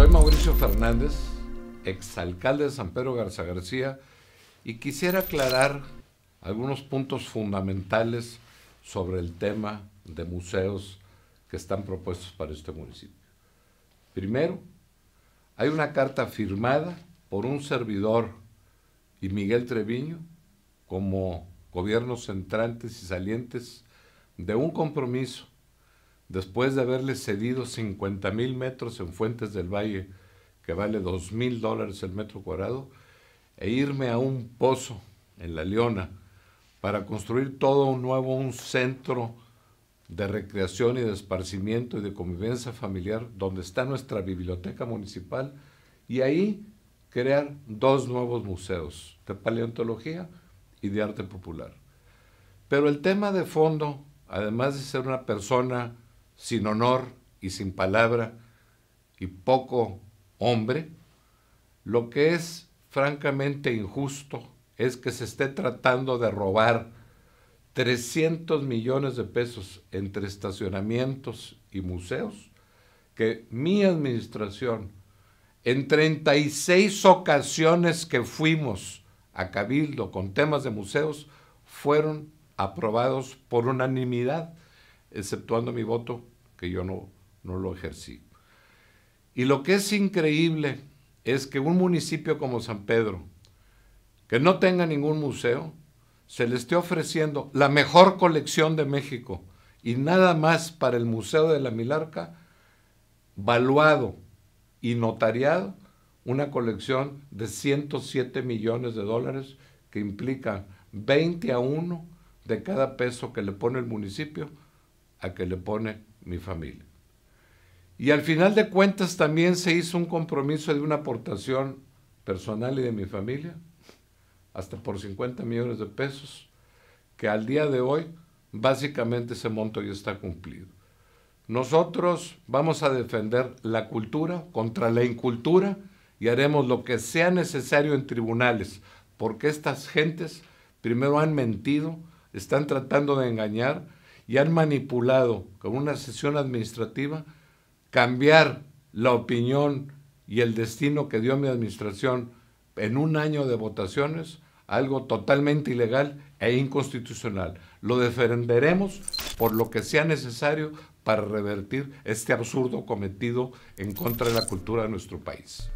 Soy Mauricio Fernández, exalcalde de San Pedro Garza García, y quisiera aclarar algunos puntos fundamentales sobre el tema de museos que están propuestos para este municipio. Primero, hay una carta firmada por un servidor y Miguel Treviño como gobiernos entrantes y salientes de un compromiso después de haberle cedido 50 mil metros en Fuentes del Valle, que vale 2.000 mil dólares el metro cuadrado, e irme a un pozo en La Leona para construir todo un nuevo, un centro de recreación y de esparcimiento y de convivencia familiar donde está nuestra biblioteca municipal y ahí crear dos nuevos museos de paleontología y de arte popular. Pero el tema de fondo, además de ser una persona sin honor y sin palabra y poco hombre, lo que es francamente injusto es que se esté tratando de robar 300 millones de pesos entre estacionamientos y museos, que mi administración, en 36 ocasiones que fuimos a Cabildo con temas de museos, fueron aprobados por unanimidad exceptuando mi voto, que yo no, lo ejercí. Y lo que es increíble es que un municipio como San Pedro, que no tenga ningún museo, se le esté ofreciendo la mejor colección de México y nada más para el Museo de la Milarca, valuado y notariado, una colección de 107 millones de dólares que implica 20 a 1 de cada peso que le pone el municipio a que le pone mi familia. Y al final de cuentas también se hizo un compromiso de una aportación personal y de mi familia, hasta por 50 millones de pesos, que al día de hoy básicamente ese monto ya está cumplido. Nosotros vamos a defender la cultura contra la incultura y haremos lo que sea necesario en tribunales, porque estas gentes primero han mentido, están tratando de engañar, y han manipulado con una sesión administrativa cambiar la opinión y el destino que dio mi administración en un año de votaciones, algo totalmente ilegal e inconstitucional. Lo defenderemos por lo que sea necesario para revertir este absurdo cometido en contra de la cultura de nuestro país.